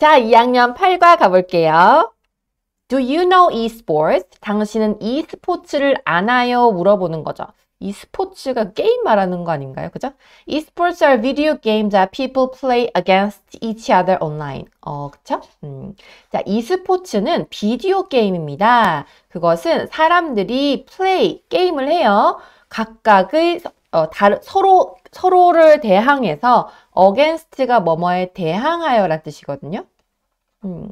자, 2학년 8과 가볼게요. Do you know esports? 당신은 e스포츠를 아나요? 물어보는 거죠. e스포츠가 게임 말하는 거 아닌가요? 그죠? esports are video games that people play against each other online. 어, 그쵸? 음. 자, e스포츠는 비디오 게임입니다. 그것은 사람들이 플레이, 게임을 해요. 각각의 어, 다른, 서로, 서로를 대항해서 against가 뭐뭐에 대항하여 란 뜻이거든요. 음.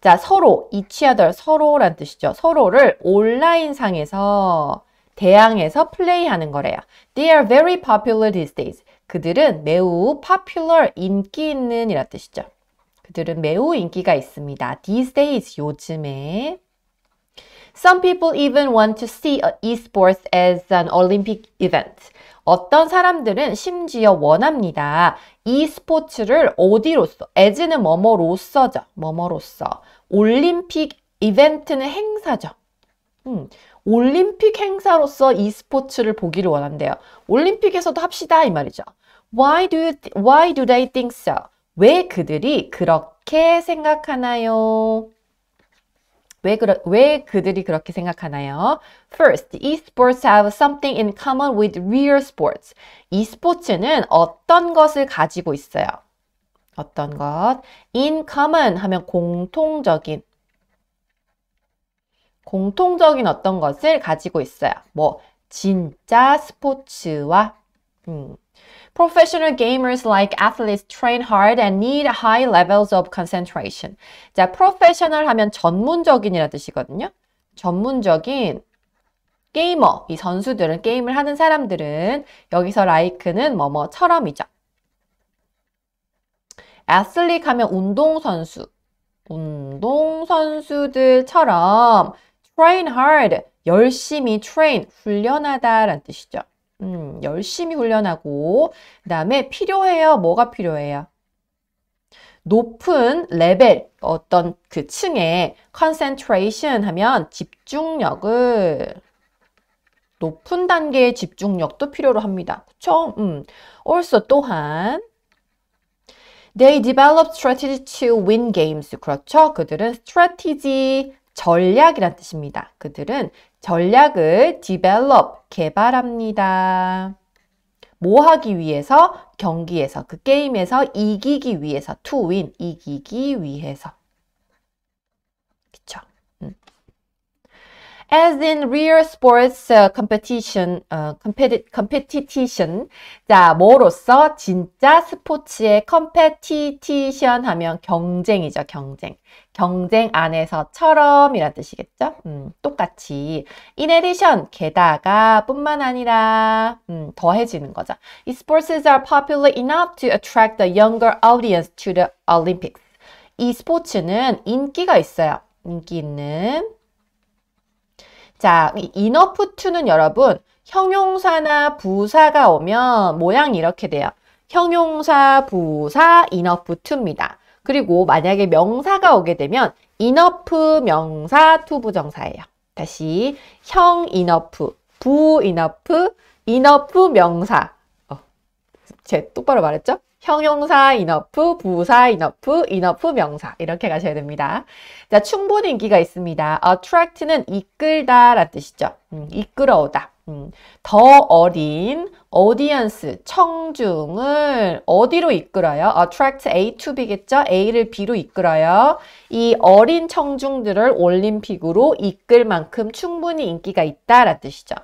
자, 서로, each other, 서로란 뜻이죠. 서로를 온라인 상에서 대항해서 플레이하는 거래요. They are very popular these days. 그들은 매우 popular, 인기 있는 이란 뜻이죠. 그들은 매우 인기가 있습니다. These days, 요즘에. Some people even want to see esports as an Olympic event. 어떤 사람들은 심지어 원합니다. e스포츠를 어디로써, as는 뭐뭐로써죠. 뭐뭐로써. 올림픽 이벤트는 행사죠. 음, 올림픽 행사로서 e스포츠를 보기를 원한대요. 올림픽에서도 합시다 이 말이죠. Why do, you why do they think so? 왜 그들이 그렇게 생각하나요? 왜, 그러, 왜 그들이 그렇게 생각하나요? First, esports have something in common with real sports. e스포츠는 어떤 것을 가지고 있어요? 어떤 것? in common 하면 공통적인 공통적인 어떤 것을 가지고 있어요. 뭐 진짜 스포츠와 음, Professional gamers like athletes train hard and need high levels of concentration. 자, professional 하면 전문적인이라 뜻이거든요. 전문적인 게이머, 이 선수들은 게임을 하는 사람들은 여기서 like는 뭐뭐처럼이죠. athlete 하면 운동선수, 운동선수들처럼 train hard, 열심히 train, 훈련하다 라는 뜻이죠. 음, 열심히 훈련하고 그 다음에 필요해요. 뭐가 필요해요? 높은 레벨, 어떤 그 층에 concentration 하면 집중력을 높은 단계의 집중력도 필요로 합니다. 그쵸? 음. also 또한 They develop strategy to win games. 그렇죠? 그들은 strategy, 전략이란 뜻입니다. 그들은 전략을 develop, 개발합니다. 뭐 하기 위해서? 경기에서, 그 게임에서 이기기 위해서, to win, 이기기 위해서. as in real sports competition, competi, competition. 자, 뭐로써 진짜 스포츠의 competition 하면 경쟁이죠, 경쟁. 경쟁 안에서처럼이란 뜻이겠죠? 음, 똑같이 in addition 게다가 뿐만 아니라 음, 더해지는 거죠. 이 sports are popular enough to attract the younger audience to the Olympics. 이 스포츠는 인기가 있어요. 인기 있는 자, 이너프 투는 여러분 형용사나 부사가 오면 모양이 이렇게 돼요. 형용사, 부사, 이너프 투입니다. 그리고 만약에 명사가 오게 되면 이너프 명사 투부정사예요. 다시 형 이너프, 부 이너프, 이너프 명사. 어, 제 똑바로 말했죠? 형용사 인어프, 부사 인어프, 인어프 명사 이렇게 가셔야 됩니다. 자, 충분히 인기가 있습니다. attract는 이끌다 라는 뜻이죠. 음, 이끌어오다. 음, 더 어린 audience, 청중을 어디로 이끌어요? attract A to B겠죠? A를 B로 이끌어요. 이 어린 청중들을 올림픽으로 이끌 만큼 충분히 인기가 있다 라는 뜻이죠.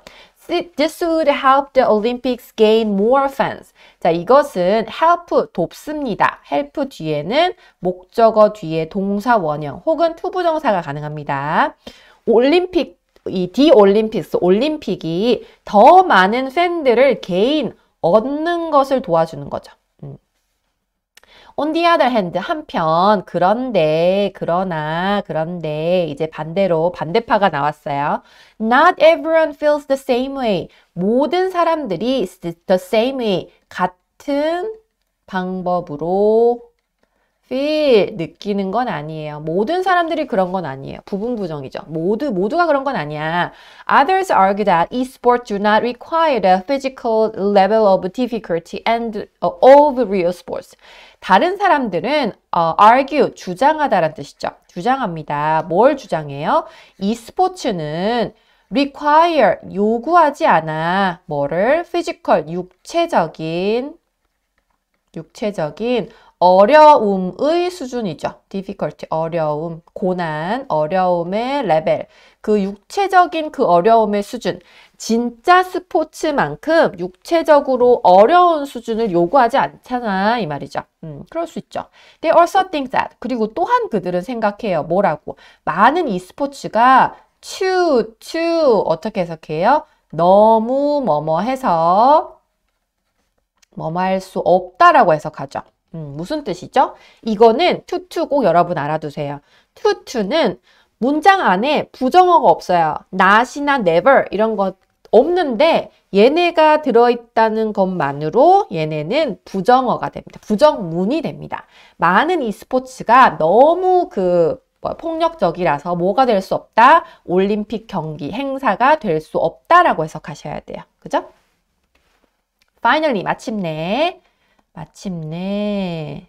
This would help the Olympics gain more fans. 자, 이것은 help, 돕습니다. help 뒤에는 목적어 뒤에 동사 원형 혹은 투부정사가 가능합니다. 올림픽, 이 디올림픽스, 올림픽이 더 많은 팬들을 개인 얻는 것을 도와주는 거죠. On the other hand, 한편 그런데 그러나 그런데 이제 반대로 반대파가 나왔어요. Not everyone feels the same way. 모든 사람들이 the same way 같은 방법으로 feel 느끼는 건 아니에요. 모든 사람들이 그런 건 아니에요. 부분 부정이죠. 모두 모두가 그런 건 아니야. Others argue that esports do not require the physical level of difficulty and of real sports. 다른 사람들은 어, argue 주장하다란 뜻이죠. 주장합니다. 뭘 주장해요? e스포츠는 require 요구하지 않아 뭐를 physical 육체적인 육체적인 어려움의 수준이죠. difficulty, 어려움, 고난, 어려움의 레벨, 그 육체적인 그 어려움의 수준, 진짜 스포츠만큼 육체적으로 어려운 수준을 요구하지 않잖아 이 말이죠. 음, 그럴 수 있죠. They also think that, 그리고 또한 그들은 생각해요. 뭐라고? 많은 e스포츠가 too, too, 어떻게 해석해요? 너무 뭐뭐 해서 뭐뭐 할수 없다라고 해석하죠. 음, 무슨 뜻이죠? 이거는 투투 꼭 여러분 알아두세요. 투투는 문장 안에 부정어가 없어요. not이나 never 이런 것 없는데 얘네가 들어있다는 것만으로 얘네는 부정어가 됩니다. 부정문이 됩니다. 많은 e스포츠가 너무 그 뭐 폭력적이라서 뭐가 될 수 없다? 올림픽 경기, 행사가 될 수 없다라고 해석하셔야 돼요. 그죠? Finally, 마침내 마침내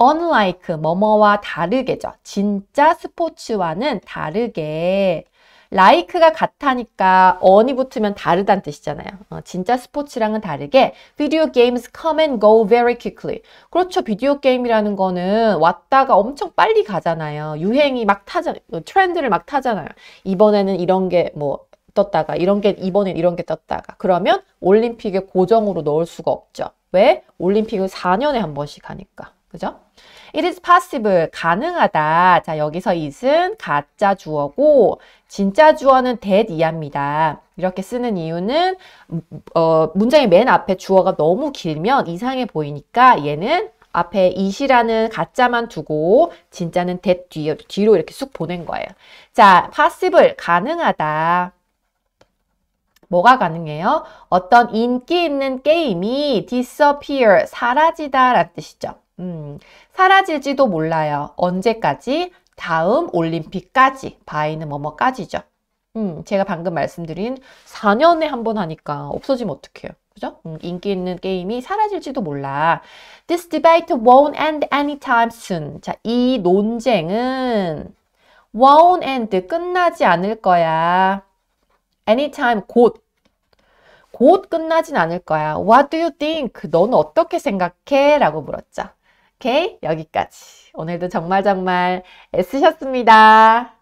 unlike 뭐뭐와 다르게죠. 진짜 스포츠와는 다르게 like가 같으니까 on이 붙으면 다르다는 뜻이잖아요. 어, 진짜 스포츠랑은 다르게 video games come and go very quickly. 그렇죠. 비디오 게임이라는 거는 왔다가 엄청 빨리 가잖아요. 유행이 막타잖 트렌드를 막 타잖아요. 이번에는 이런 게뭐 떴다가 이런 게 이번엔 이런 게 떴다가 그러면 올림픽에 고정으로 넣을 수가 없죠. 왜? 올림픽은 4년에 한 번씩 하니까. 그죠? It is possible. 가능하다. 자, 여기서 is은 가짜 주어고 진짜 주어는 that 이하입니다. 이렇게 쓰는 이유는 어, 문장의 맨 앞에 주어가 너무 길면 이상해 보이니까 얘는 앞에 이시라는 가짜만 두고 진짜는 that 뒤로 이렇게 쑥 보낸 거예요. 자, possible 가능하다. 뭐가 가능해요? 어떤 인기 있는 게임이 disappear, 사라지다 라는 뜻이죠. 음, 사라질지도 몰라요. 언제까지? 다음 올림픽까지. 바이는 뭐뭐까지죠. 음, 제가 방금 말씀드린 4년에 한 번 하니까 없어지면 어떡해요. 그죠? 음, 인기 있는 게임이 사라질지도 몰라. This debate won't end anytime soon. 자, 이 논쟁은 won't end, 끝나지 않을 거야. anytime 곧. 곧 끝나진 않을 거야. What do you think? 너는 어떻게 생각해? 라고 물었죠. 오케이? o k 여기까지. 오늘도 정말 정말 애쓰셨습니다.